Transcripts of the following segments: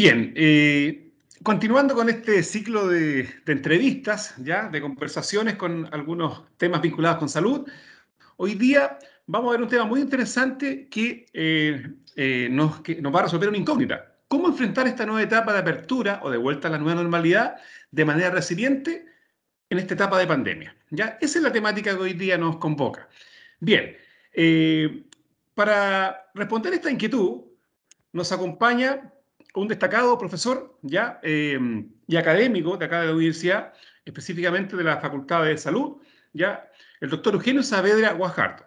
Bien, eh, continuando con este ciclo de, entrevistas, ya, de conversaciones con algunos temas vinculados con salud, hoy día vamos a ver un tema muy interesante eh, eh, que, nos, va a resolver una incógnita. ¿Cómo enfrentar esta nueva etapa de apertura o de vuelta a la nueva normalidad de manera resiliente en esta etapa de pandemia? ¿Ya? Esa es la temática que hoy día nos convoca. Bien, para responder esta inquietud, nos acompaña un destacado profesor ya em, y académico de acá de la universidad, específicamente de la Facultad de Salud, ya el doctor Eugenio Saavedra Guajardo,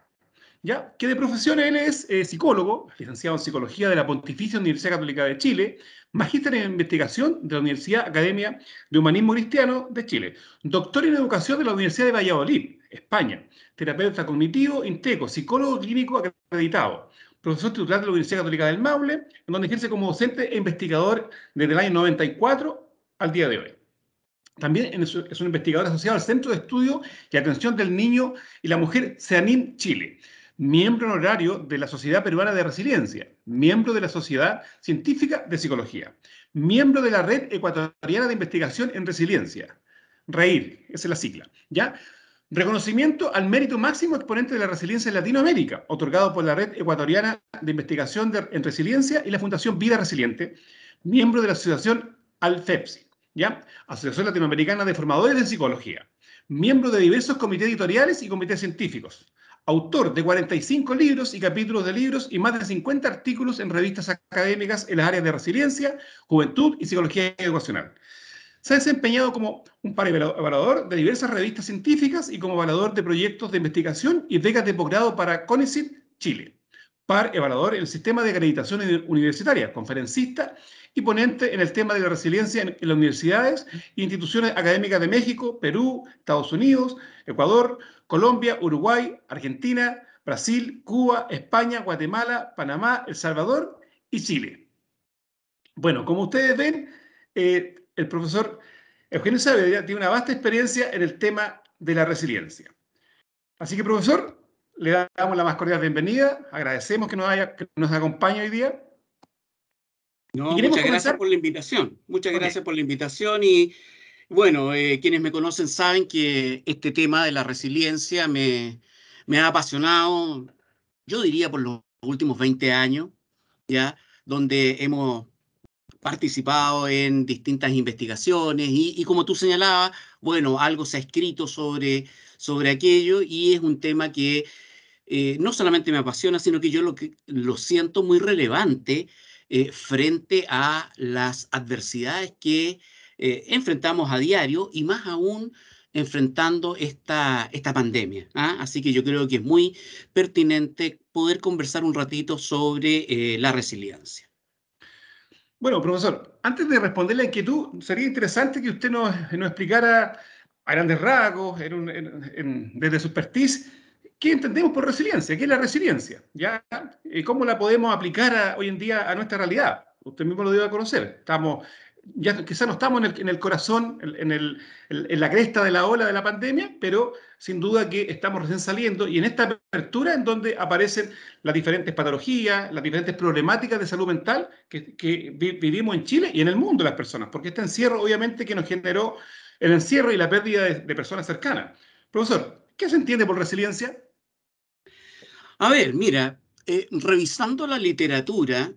ya que de profesión él es eh, psicólogo, licenciado en psicología de la Pontificia Universidad Católica de Chile, magíster en investigación de la Universidad Academia de Humanismo Cristiano de Chile, doctor en educación de la Universidad de Valladolid, España, terapeuta cognitivo, inteco, psicólogo clínico acreditado, profesor titular de la Universidad Católica del Maule, en donde ejerce como docente e investigador desde el año 94 al día de hoy. También es un investigador asociado al Centro de Estudio y Atención del Niño y la Mujer CEANIM Chile, miembro honorario de la Sociedad Peruana de Resiliencia, miembro de la Sociedad Científica de Psicología, miembro de la Red Ecuatoriana de Investigación en Resiliencia, REIR, esa es la sigla, ¿ya? Reconocimiento al mérito máximo exponente de la resiliencia en Latinoamérica, otorgado por la Red Ecuatoriana de Investigación en Resiliencia y la Fundación Vida Resiliente, miembro de la Asociación Alfepsi, ¿ya? Asociación Latinoamericana de Formadores de Psicología, miembro de diversos comités editoriales y comités científicos, autor de 45 libros y capítulos de libros y más de 50 artículos en revistas académicas en las áreas de resiliencia, juventud y psicología educacional. Se ha desempeñado como un par evaluador de diversas revistas científicas y como evaluador de proyectos de investigación y becas de posgrado para CONICIT Chile. Par evaluador en el sistema de acreditación universitaria, conferencista y ponente en el tema de la resiliencia en, las universidades e instituciones académicas de México, Perú, Estados Unidos, Ecuador, Colombia, Uruguay, Argentina, Brasil, Cuba, España, Guatemala, Panamá, El Salvador y Chile. Bueno, como ustedes ven, eh, el profesor Eugenio Saavedra tiene una vasta experiencia en el tema de la resiliencia. Así que, profesor, le damos la más cordial bienvenida. Agradecemos que nos, haya, nos acompañe hoy día. muchas gracias por la invitación. Muchas gracias por la invitación y bueno, eh, quienes me conocen saben que este tema de la resiliencia me, me, ha apasionado, yo diría por los últimos 20 años, ¿ya? Donde hemos participado en distintas investigaciones y, como tú señalabas, bueno, algo se ha escrito sobre, sobre aquello y es un tema que eh, no solamente me apasiona, sino que yo lo, que, lo siento muy relevante eh, frente a las adversidades que eh, enfrentamos a diario y más aún enfrentando esta, esta pandemia. ¿ah? Así que yo creo que es muy pertinente poder conversar un ratito sobre la resiliencia. Bueno, profesor, antes de responder la inquietud, sería interesante que usted nos, explicara a grandes rasgos, desde su expertise, ¿Qué entendemos por resiliencia? ¿Qué es la resiliencia? ¿Ya? ¿Cómo la podemos aplicar hoy en día a nuestra realidad? Usted mismo lo dio a conocer. Estamos ya quizá no estamos en el, corazón, en, la cresta de la ola de la pandemia, pero sin duda que estamos recién saliendo y en esta apertura en donde aparecen las diferentes patologías, las diferentes problemáticas de salud mental que, vivimos en Chile y en el mundo las personas, porque este encierro obviamente que nos generó el encierro y la pérdida de, personas cercanas. Profesor, ¿qué se entiende por resiliencia? A ver, mira, eh, revisando la literatura,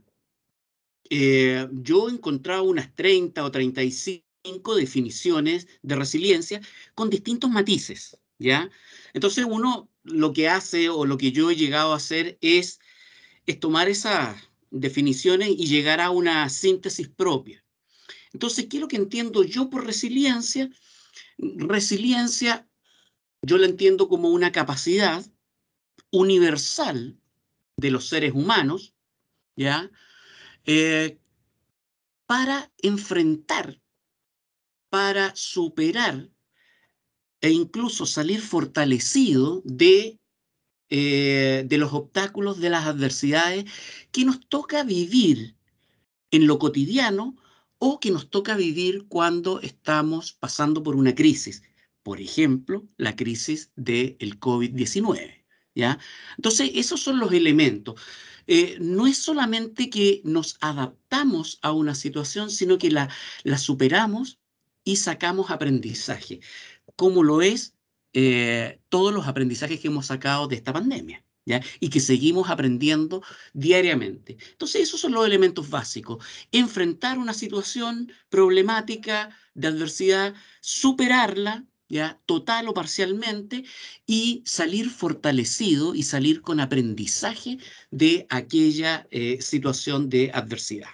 eh, yo yo encontrado unas 30 o 35 definiciones de resiliencia con distintos matices, ¿ya? Entonces uno lo que hace o lo que yo he llegado a hacer es, es tomar esas definiciones y llegar a una síntesis propia. Entonces, ¿qué es lo que entiendo yo por resiliencia? Resiliencia yo la entiendo como una capacidad universal de los seres humanos, ¿ya? Eh, para enfrentar, para superar e incluso salir fortalecido de, eh, de los obstáculos, de las adversidades que nos toca vivir en lo cotidiano o que nos toca vivir cuando estamos pasando por una crisis. Por ejemplo, la crisis del COVID-19. Entonces, esos son los elementos. Eh, no es solamente que nos adaptamos a una situación, sino que la, superamos y sacamos aprendizaje, como lo es eh, todos los aprendizajes que hemos sacado de esta pandemia. ¿Ya? y que seguimos aprendiendo diariamente. Entonces, esos son los elementos básicos. Enfrentar una situación problemática de adversidad, superarla, total o parcialmente, y salir fortalecido y salir con aprendizaje de aquella eh, situación de adversidad.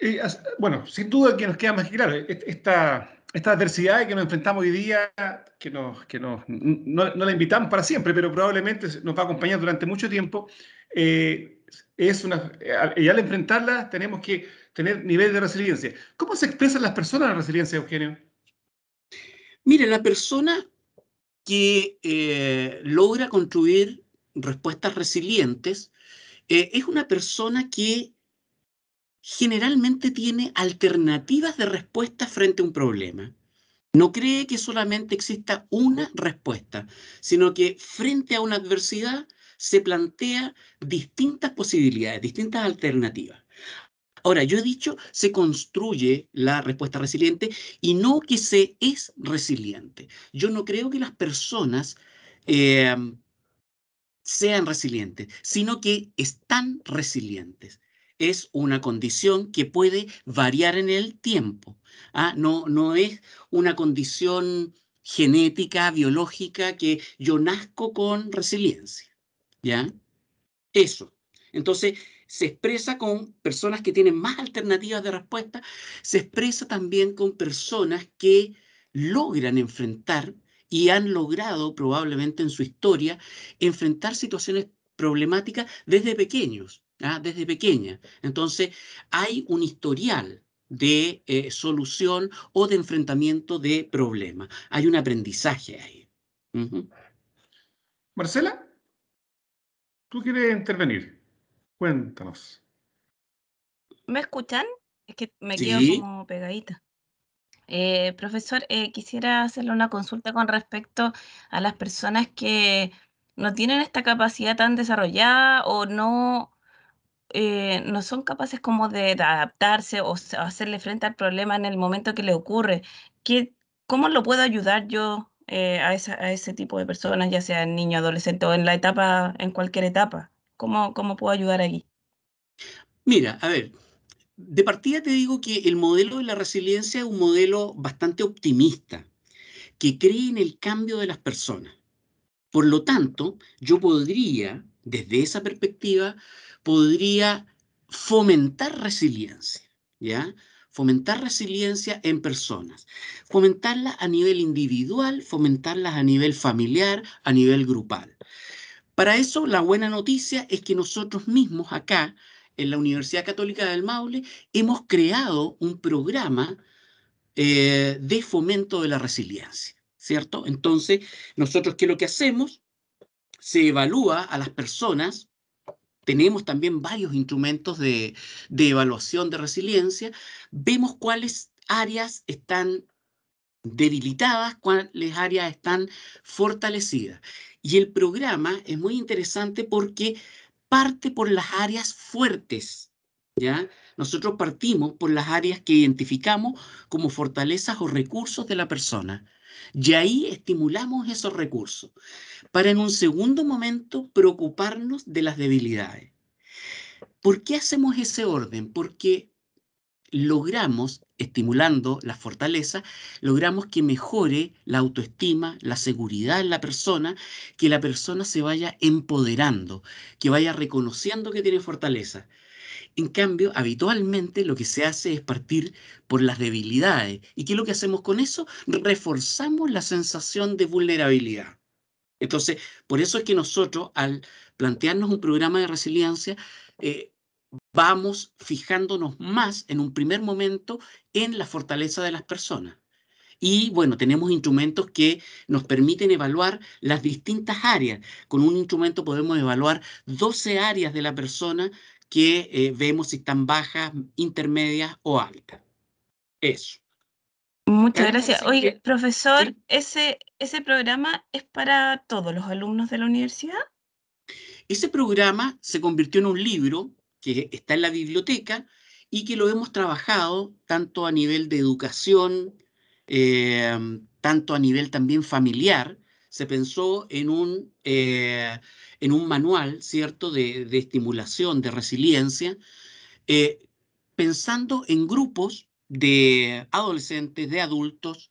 Eh, bueno, sin duda que nos queda más que claro, esta, adversidad que nos enfrentamos hoy día, que, nos, que no, la invitamos para siempre, pero probablemente nos va a acompañar durante mucho tiempo, eh, es una, y al enfrentarla tenemos que tener nivel de resiliencia. ¿Cómo se expresan las personas la resiliencia, Eugenio? Mire, la persona que eh, logra construir respuestas resilientes eh, es una persona que generalmente tiene alternativas de respuesta frente a un problema. No cree que solamente exista una respuesta, sino que frente a una adversidad se plantea distintas posibilidades, distintas alternativas. Ahora, yo he dicho, se construye la respuesta resiliente y no que se es resiliente. Yo no creo que las personas eh, sean resilientes, sino que están resilientes. Es una condición que puede variar en el tiempo. ¿ah? No, no es una condición genética, biológica, que yo nazco con resiliencia. ¿Ya? Eso. Entonces, se expresa con personas que tienen más alternativas de respuesta, se expresa también con personas que logran enfrentar y han logrado probablemente en su historia enfrentar situaciones problemáticas desde pequeños, ¿ah? desde pequeñas. Entonces, hay un historial de eh, solución o de enfrentamiento de problemas. Hay un aprendizaje ahí. Marcela, ¿tú quieres intervenir? Cuéntanos. ¿Me escuchan? Es que me quedo como pegadita. Eh, profesor, eh, quisiera hacerle una consulta con respecto a las personas que no tienen esta capacidad tan desarrollada o no, eh, no son capaces como de adaptarse o hacerle frente al problema en el momento que le ocurre. ¿Qué, ¿Cómo lo puedo ayudar yo a, a, ese tipo de personas, ya sea en niño, adolescente o en la etapa, en cualquier etapa? ¿Cómo, puedo ayudar aquí? Mira, a ver, de partida te digo que el modelo de la resiliencia es un modelo bastante optimista, que cree en el cambio de las personas. Por lo tanto, yo podría, desde esa perspectiva, podría fomentar resiliencia, ¿ya? Fomentar resiliencia en personas, fomentarla a nivel individual, fomentarlas a nivel familiar, a nivel grupal. Para eso, la buena noticia es que nosotros mismos acá, en la Universidad Católica del Maule, hemos creado un programa eh, de fomento de la resiliencia, ¿cierto? Entonces, nosotros, ¿qué es lo que hacemos? Se evalúa a las personas tenemos también varios instrumentos de, de, evaluación de resiliencia, vemos cuáles áreas están debilitadas, cuáles áreas están fortalecidas. Y el programa es muy interesante porque parte por las áreas fuertes, ¿ya? Nosotros partimos por las áreas que identificamos como fortalezas o recursos de la persona. Y ahí estimulamos esos recursos para en un segundo momento preocuparnos de las debilidades. ¿Por qué hacemos ese orden? Porque logramos, estimulando la fortaleza, logramos que mejore la autoestima, la seguridad en la persona, que la persona se vaya empoderando, que vaya reconociendo que tiene fortaleza. En cambio, habitualmente lo que se hace es partir por las debilidades. ¿Y qué es lo que hacemos con eso? Reforzamos la sensación de vulnerabilidad. Entonces, por eso es que nosotros, al plantearnos un programa de resiliencia, eh, vamos fijándonos más en un primer momento en la fortaleza de las personas. Y bueno, tenemos instrumentos que nos permiten evaluar las distintas áreas. Con un instrumento podemos evaluar 12 áreas de la persona que eh, vemos si están bajas, intermedias o altas. Eso. Muchas gracias. Oye, profesor, ¿ese, ¿ese programa es para todos los alumnos de la universidad? Ese programa se convirtió en un libro que está en la biblioteca y que lo hemos trabajado tanto a nivel de educación, em, tanto a nivel también familiar. Se pensó en un, eh, en un manual, ¿cierto?, de, estimulación, de resiliencia, eh, pensando en grupos de adolescentes, de adultos.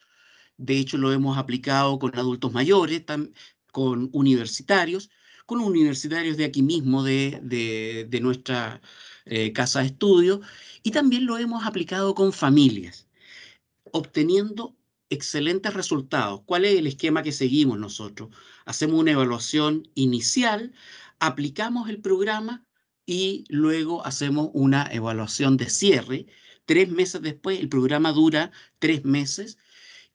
De hecho, lo hemos aplicado con adultos mayores, con universitarios, con universitarios de aquí mismo, de, nuestra eh, casa de estudio, y también lo hemos aplicado con familias, obteniendo excelentes resultados. ¿Cuál es el esquema que seguimos nosotros? Hacemos una evaluación inicial, aplicamos el programa y luego hacemos una evaluación de cierre. Tres meses después, el programa dura tres meses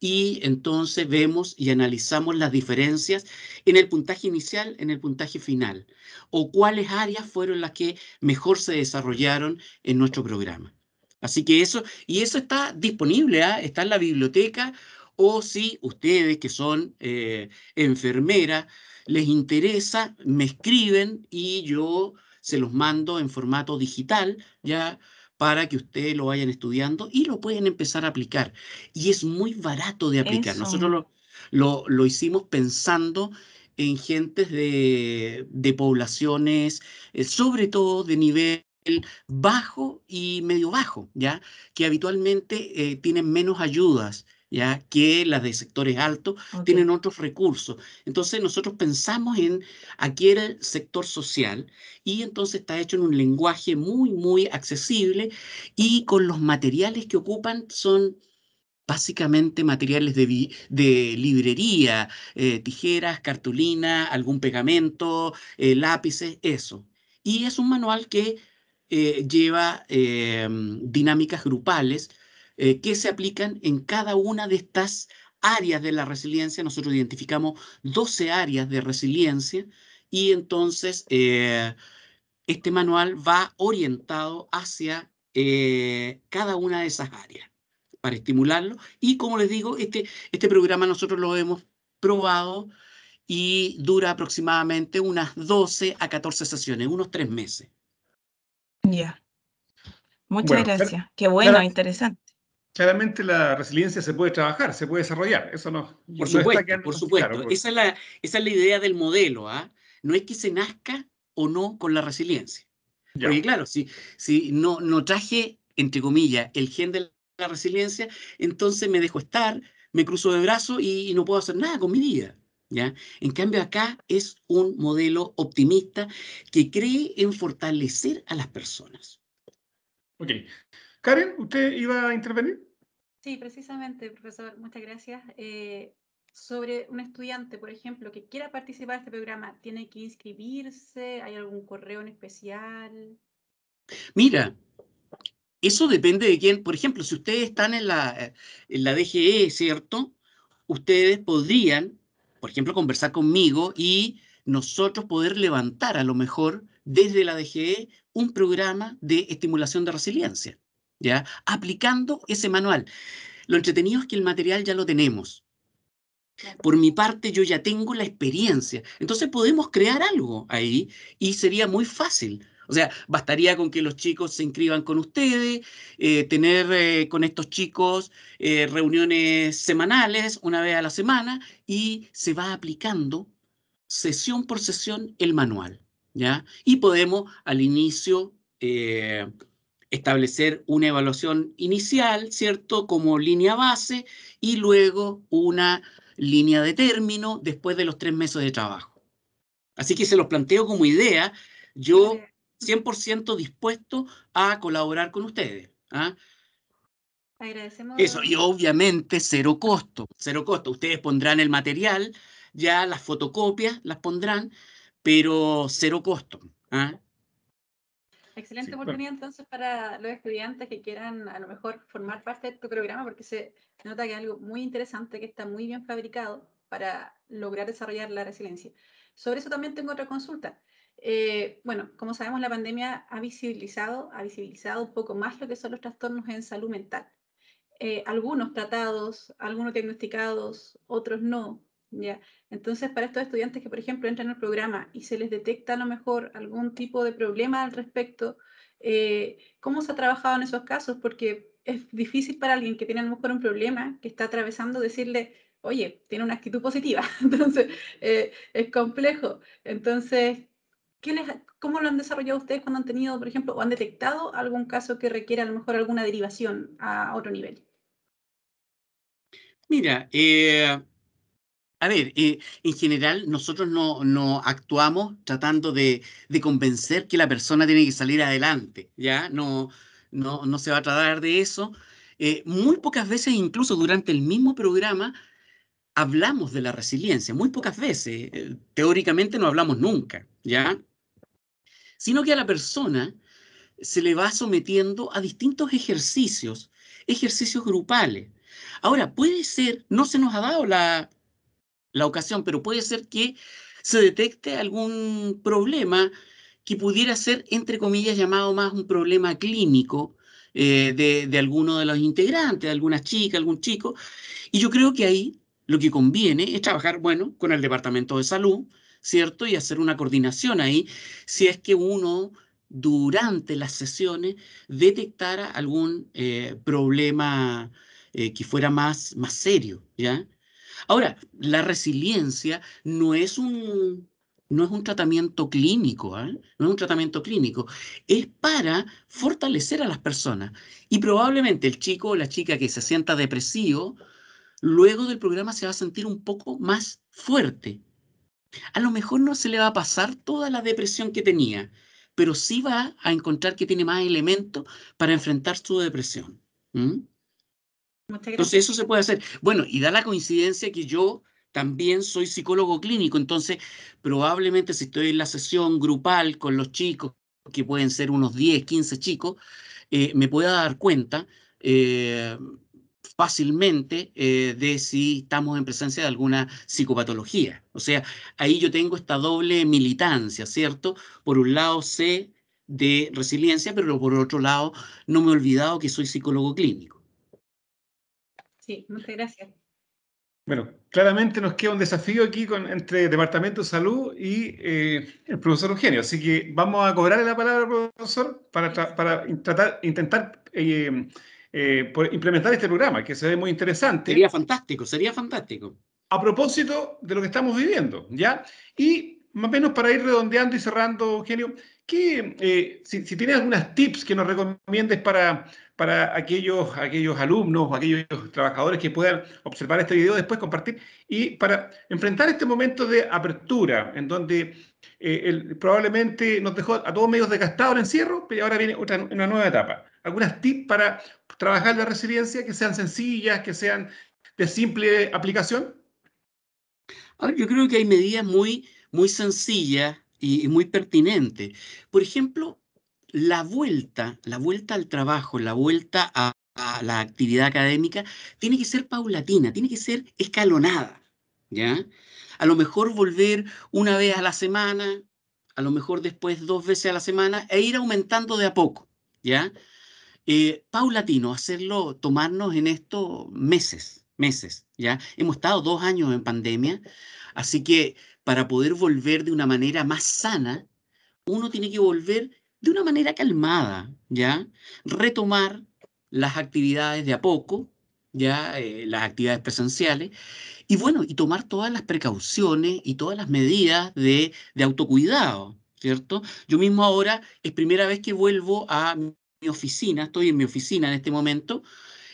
y entonces vemos y analizamos las diferencias en el puntaje inicial, en el puntaje final, o cuáles áreas fueron las que mejor se desarrollaron en nuestro programa. Así que eso, y eso está disponible, ¿ah? está en la biblioteca, o si ustedes que son eh, enfermeras les interesa, me escriben y yo se los mando en formato digital, ya para que ustedes lo vayan estudiando y lo pueden empezar a aplicar. Y es muy barato de aplicar. Nosotros lo, hicimos pensando en gentes de, poblaciones, eh, sobre todo de nivel bajo y medio bajo, ¿ya? Que habitualmente eh, tienen menos ayudas ya que las de sectores altos tienen otros recursos. Entonces nosotros pensamos en aquel sector social y entonces está hecho en un lenguaje muy, muy accesible y con los materiales que ocupan son básicamente materiales de, librería, eh, tijeras, cartulina, algún pegamento, eh, lápices, eso. Y es un manual que eh, lleva dinámicas grupales eh, que se aplican en cada una de estas áreas de la resiliencia. Nosotros identificamos 12 áreas de resiliencia y entonces eh, este manual va orientado hacia eh, cada una de esas áreas para estimularlo. Y como les digo, este, este programa nosotros lo hemos probado y dura aproximadamente unas 12 a 14 sesiones, unos tres meses. Ya. Muchas gracias. Qué bueno, interesante claramente la resiliencia se puede trabajar, se puede desarrollar. Eso no. Por supuesto, por supuesto. Esa, es la, idea del modelo. ¿ah? No es que se nazca o no con la resiliencia. Porque claro, si, no, traje, entre comillas, el gen de la resiliencia, entonces me dejo estar, me cruzo de brazos y, no puedo hacer nada con mi vida. ¿Ya? En cambio, acá es un modelo optimista que cree en fortalecer a las personas. Ok. Karen, ¿usted iba a intervenir? Sí, precisamente, profesor, muchas gracias. Eh, sobre un estudiante, por ejemplo, que quiera participar en este programa, ¿tiene que inscribirse? ¿Hay algún correo en especial? Mira, eso depende de quién. Por ejemplo, si ustedes están en en la DGE, ¿cierto? Ustedes podrían, por ejemplo, conversar conmigo y nosotros poder levantar a lo mejor desde la DGE un programa de estimulación de resiliencia. ¿ya? Aplicando ese manual. Lo entretenido es que el material ya lo tenemos. Por mi parte, yo ya tengo la experiencia. Entonces podemos crear algo ahí y sería muy fácil. O sea, bastaría con que los chicos se inscriban con ustedes, eh, tener eh, con estos chicos eh, reuniones semanales, una vez a la semana, y se va aplicando sesión por sesión el manual. ¿ya? Y podemos al inicio establecer una evaluación inicial, ¿cierto? Como línea base y luego una línea de término después de los tres meses de trabajo. Así que se los planteo como idea. Yo 100% dispuesto a colaborar con ustedes. ¿ah? Agradecemos. Eso, y obviamente cero costo, cero costo. Ustedes pondrán el material, ya las fotocopias las pondrán, pero cero costo. ¿ah? Excelente oportunidad entonces para los estudiantes que quieran a lo mejor formar parte de tu programa, porque se nota que es algo muy interesante que está muy bien fabricado para lograr desarrollar la resiliencia. Sobre eso también tengo otra consulta. Eh, bueno, como sabemos, la pandemia ha visibilizado, ha visibilizado un poco más lo que son los trastornos en salud mental. Eh, algunos tratados, algunos diagnosticados, otros no entonces para estos estudiantes que, por ejemplo, entran al programa y se les detecta a lo mejor algún tipo de problema al respecto, eh, ¿cómo se ha trabajado en esos casos? Porque es difícil para alguien que tiene a lo mejor un problema, que está atravesando, decirle, oye, tiene una actitud positiva, entonces eh, es complejo. Entonces, ¿qué ¿cómo lo han desarrollado ustedes cuando han tenido, por ejemplo, o han detectado algún caso que requiera a lo mejor alguna derivación a otro nivel? Mira, eh, a ver, eh, en general nosotros no, actuamos tratando de, convencer que la persona tiene que salir adelante, ¿ya? No, no, se va a tratar de eso. Eh, muy pocas veces, incluso durante el mismo programa, hablamos de la resiliencia, muy pocas veces. Eh, teóricamente no hablamos nunca, ¿ya? Sino que a la persona se le va sometiendo a distintos ejercicios, ejercicios grupales. Ahora, puede ser, no se nos ha dado la, la ocasión, pero puede ser que se detecte algún problema que pudiera ser, entre comillas, llamado más un problema clínico eh, de, alguno de los integrantes, de alguna chica, algún chico. Y yo creo que ahí lo que conviene es trabajar, bueno, con el Departamento de Salud, ¿cierto? Y hacer una coordinación ahí, si es que uno durante las sesiones detectara algún eh, problema eh, que fuera más, más serio, ¿ya? Ahora, la resiliencia no es un, no es un tratamiento clínico, ¿eh? no es un tratamiento clínico, es para fortalecer a las personas. Y probablemente el chico o la chica que se sienta depresivo, luego del programa se va a sentir un poco más fuerte. A lo mejor no se le va a pasar toda la depresión que tenía, pero sí va a encontrar que tiene más elementos para enfrentar su depresión. Entonces eso se puede hacer. Bueno, y da la coincidencia que yo también soy psicólogo clínico, entonces probablemente si estoy en la sesión grupal con los chicos, que pueden ser unos 10, 15 chicos, eh, me pueda dar cuenta eh, fácilmente eh, de si estamos en presencia de alguna psicopatología. O sea, ahí yo tengo esta doble militancia, ¿cierto? Por un lado sé de resiliencia, pero por otro lado no me he olvidado que soy psicólogo clínico. Sí, muchas gracias. Bueno, claramente nos queda un desafío aquí con, entre Departamento de Salud y eh, el profesor Eugenio, así que vamos a cobrarle la palabra profesor para, para tratar, intentar eh, eh, implementar este programa, que se ve muy interesante. Sería fantástico, sería fantástico. A propósito de lo que estamos viviendo, ¿ya? Y más o menos para ir redondeando y cerrando, Eugenio, ¿qué, si, si tienes algunas tips que nos recomiendes para para aquellos, aquellos alumnos o aquellos trabajadores que puedan observar este video, después compartir, y para enfrentar este momento de apertura, en donde eh, probablemente nos dejó a todos medios desgastados el encierro, pero ahora viene una nueva etapa. Algunas tips para trabajar la resiliencia que sean sencillas, que sean de simple aplicación. yo creo que hay medidas muy, muy sencillas y muy pertinentes. Por ejemplo, la vuelta, la vuelta al trabajo, la vuelta a, la actividad académica, tiene que ser paulatina, tiene que ser escalonada, ¿ya? A lo mejor volver una vez a la semana, a lo mejor después dos veces a la semana, e ir aumentando de a poco, ¿ya? Eh, paulatino, hacerlo, tomarnos en esto meses, meses, ¿ya? Hemos estado dos años en pandemia, así que para poder volver de una manera más sana, uno tiene que volver de una manera calmada, ¿ya? Retomar las actividades de a poco, ¿ya? Eh, las actividades presenciales, y bueno, y tomar todas las precauciones y todas las medidas de, autocuidado, ¿cierto? Yo mismo ahora es primera vez que vuelvo a mi oficina, estoy en mi oficina en este momento,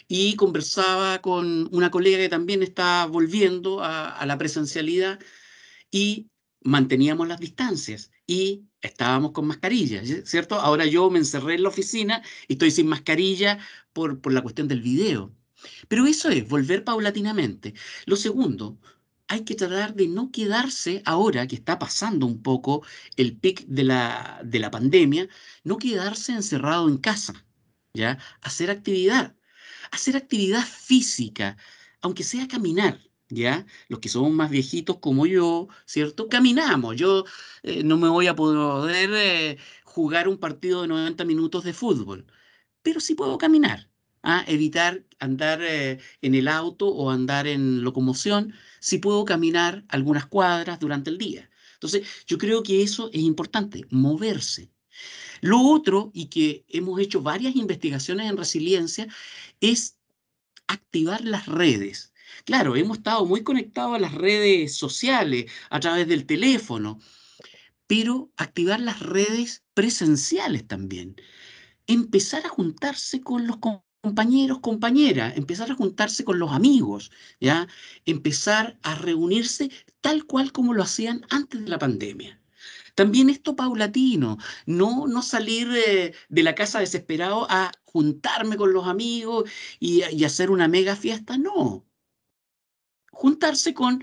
y conversaba con una colega que también está volviendo a, a la presencialidad y manteníamos las distancias y estábamos con mascarillas, ¿cierto? Ahora yo me encerré en la oficina y estoy sin mascarilla por, la cuestión del video. Pero eso es, volver paulatinamente. Lo segundo, hay que tratar de no quedarse ahora que está pasando un poco el pic de la, de la pandemia, no quedarse encerrado en casa, ¿ya? Hacer actividad, hacer actividad física, aunque sea caminar, los que somos más viejitos como yo, ¿cierto? Caminamos. Yo eh, no me voy a poder eh, jugar un partido de 90 minutos de fútbol, pero sí puedo caminar. ¿ah? Evitar andar eh, en el auto o andar en locomoción, sí puedo caminar algunas cuadras durante el día. Entonces, yo creo que eso es importante, moverse. Lo otro, y que hemos hecho varias investigaciones en resiliencia, es activar las redes. Claro, hemos estado muy conectados a las redes sociales, a través del teléfono, pero activar las redes presenciales también. Empezar a juntarse con los compañeros, compañeras, empezar a juntarse con los amigos, ¿ya? Empezar a reunirse tal cual como lo hacían antes de la pandemia. También esto paulatino, no, no salir eh, de la casa desesperado a juntarme con los amigos y, y hacer una mega fiesta, no juntarse con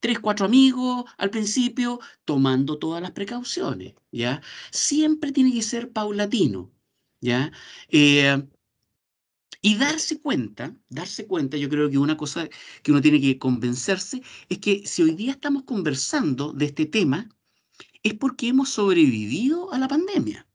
tres, cuatro amigos al principio, tomando todas las precauciones, ¿ya? Siempre tiene que ser paulatino, ¿ya? Eh, y darse cuenta, darse cuenta, yo creo que una cosa que uno tiene que convencerse es que si hoy día estamos conversando de este tema, es porque hemos sobrevivido a la pandemia.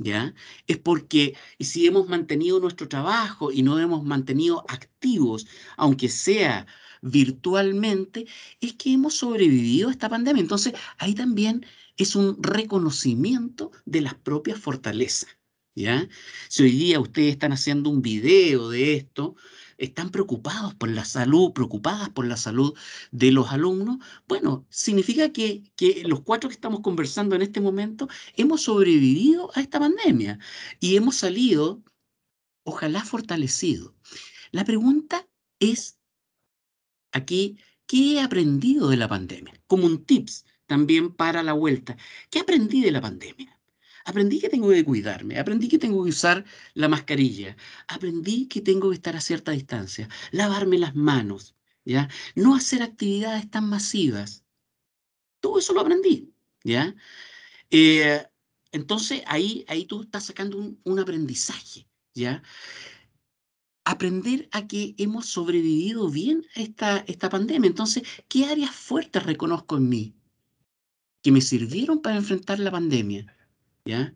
¿ya? Es porque si hemos mantenido nuestro trabajo y no hemos mantenido activos, aunque sea virtualmente, es que hemos sobrevivido a esta pandemia. Entonces, ahí también es un reconocimiento de las propias fortalezas, ¿ya? Si hoy día ustedes están haciendo un video de esto, están preocupados por la salud, preocupadas por la salud de los alumnos, bueno, significa que, que los cuatro que estamos conversando en este momento hemos sobrevivido a esta pandemia y hemos salido, ojalá fortalecidos. La pregunta es aquí, ¿qué he aprendido de la pandemia? Como un tips también para la vuelta. ¿Qué aprendí de la pandemia? Aprendí que tengo que cuidarme, aprendí que tengo que usar la mascarilla, aprendí que tengo que estar a cierta distancia, lavarme las manos, ¿ya? No hacer actividades tan masivas. Todo eso lo aprendí, ¿ya? Eh, entonces ahí, ahí tú estás sacando un, aprendizaje, ¿ya? aprender a que hemos sobrevivido bien a esta, esta pandemia. Entonces, ¿qué áreas fuertes reconozco en mí que me sirvieron para enfrentar la pandemia? ¿ya?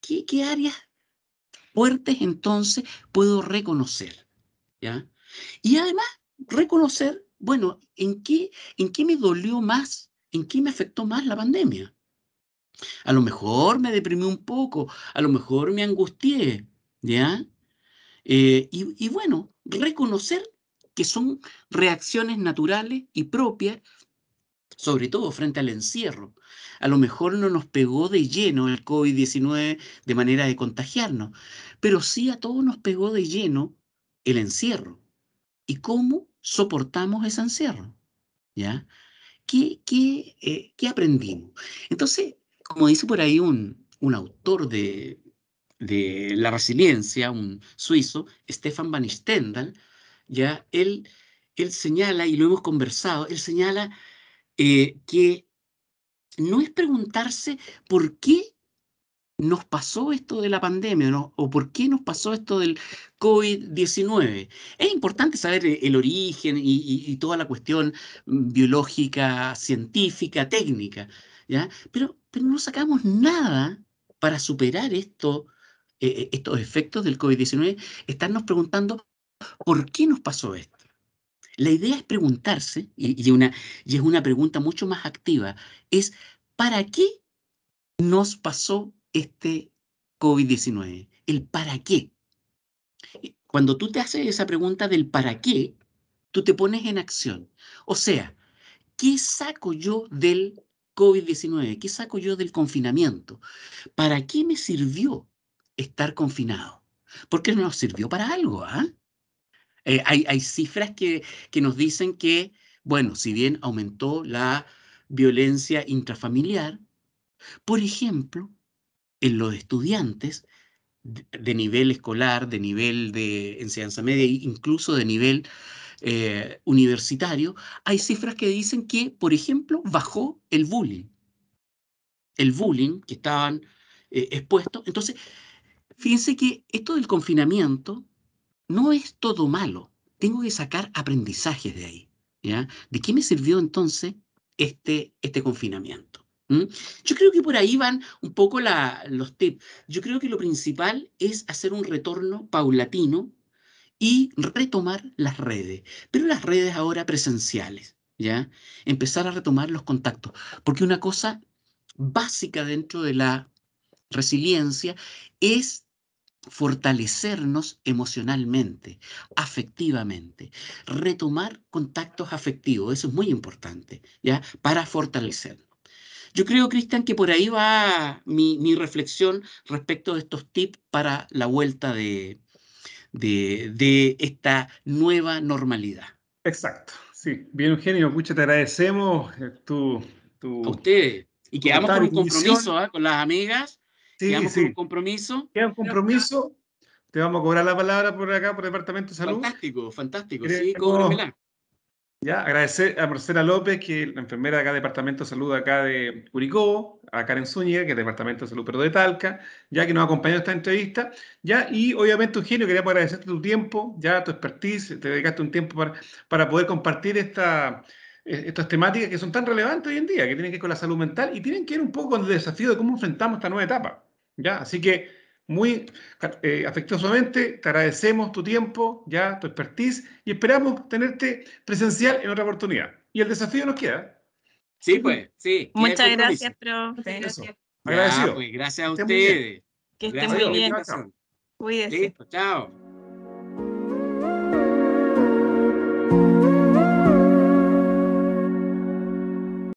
¿Qué, áreas fuertes entonces puedo reconocer? ¿ya? Y además, reconocer, bueno, ¿en qué, ¿en qué me dolió más? ¿En qué me afectó más la pandemia? A lo mejor me deprimí un poco, a lo mejor me angustié, ¿ya? Eh, y bueno, reconocer que son reacciones naturales y propias sobre todo frente al encierro. A lo mejor no nos pegó de lleno el COVID-19 de manera de contagiarnos, pero sí a todos nos pegó de lleno el encierro. ¿Y cómo soportamos ese encierro? ¿Ya? ¿Qué, qué, eh, qué aprendimos? Entonces, como dice por ahí un, un autor de, de La Resiliencia, un suizo, Stefan Van Stendal, ya él, él señala, y lo hemos conversado, él señala eh, que no es preguntarse por qué nos pasó esto de la pandemia o por qué nos pasó esto del COVID-19. Es importante saber eh, el origen y, toda la cuestión mm, biológica, científica, técnica, ¿ya? Pero, pero no sacamos nada para superar esto, eh, estos efectos del COVID-19, estarnos preguntando por qué nos pasó esto. La idea es preguntarse, y, una, es una pregunta mucho más activa, es ¿para qué nos pasó este COVID-19? El para qué. Cuando tú te haces esa pregunta del para qué, tú te pones en acción. O sea, ¿qué saco yo del COVID-19? ¿Qué saco yo del confinamiento? ¿Para qué me sirvió estar confinado? Porque nos sirvió para algo, ¿ah? Eh, hay, cifras que, nos dicen que, bueno, si bien aumentó la violencia intrafamiliar, por ejemplo, en los estudiantes de, nivel escolar, de nivel de enseñanza media, incluso de nivel eh, universitario, hay cifras que dicen que, por ejemplo, bajó el bullying. El bullying que estaban eh, expuestos. Entonces, fíjense que esto del confinamiento no es todo malo. Tengo que sacar aprendizajes de ahí. ¿ya? ¿De qué me sirvió entonces este, este confinamiento? ¿Mm? Yo creo que por ahí van un poco los tips. Yo creo que lo principal es hacer un retorno paulatino y retomar las redes, pero las redes ahora presenciales, ¿ya? Empezar a retomar los contactos, porque una cosa básica dentro de la resiliencia es fortalecernos emocionalmente, afectivamente, retomar contactos afectivos, eso es muy importante, ¿ya? Para fortalecernos. Yo creo, Cristian, que por ahí va mi, mi, reflexión respecto de estos tips para la vuelta de, de, de esta nueva normalidad. Exacto, sí. Bien, Eugenio, mucho te agradecemos eh, tu... tu... A ustedes. Y quedamos con un compromiso ¿ah? con las amigas Sí, un compromiso. Queda un compromiso. Te vamos a cobrar la palabra por acá, por Departamento de Salud. Fantástico, fantástico. Sí, Ya, agradecer a Marcela López, que es la enfermera de acá, Departamento de Salud acá de Curicó, a Karen Zúñiga, que es Departamento de Salud pero de Talca, ya que nos acompañó en esta entrevista. Ya, y obviamente, Eugenio, quería agradecerte tu tiempo, ya tu expertise, te dedicaste un tiempo para, poder compartir esta, eh, estas temáticas que son tan relevantes hoy en día, que tienen que ver con la salud mental y tienen que ver un poco con el desafío de cómo enfrentamos esta nueva etapa. ¿ya? Así que muy eh, afectuosamente te agradecemos tu tiempo, ya tu expertise y esperamos tenerte presencial en otra oportunidad. Y el desafío nos queda. Sí, pues, sí. Muchas gracias, profe. Gracias. Pues, gracias a ustedes. Que estén muy bien. Cuídese. chao.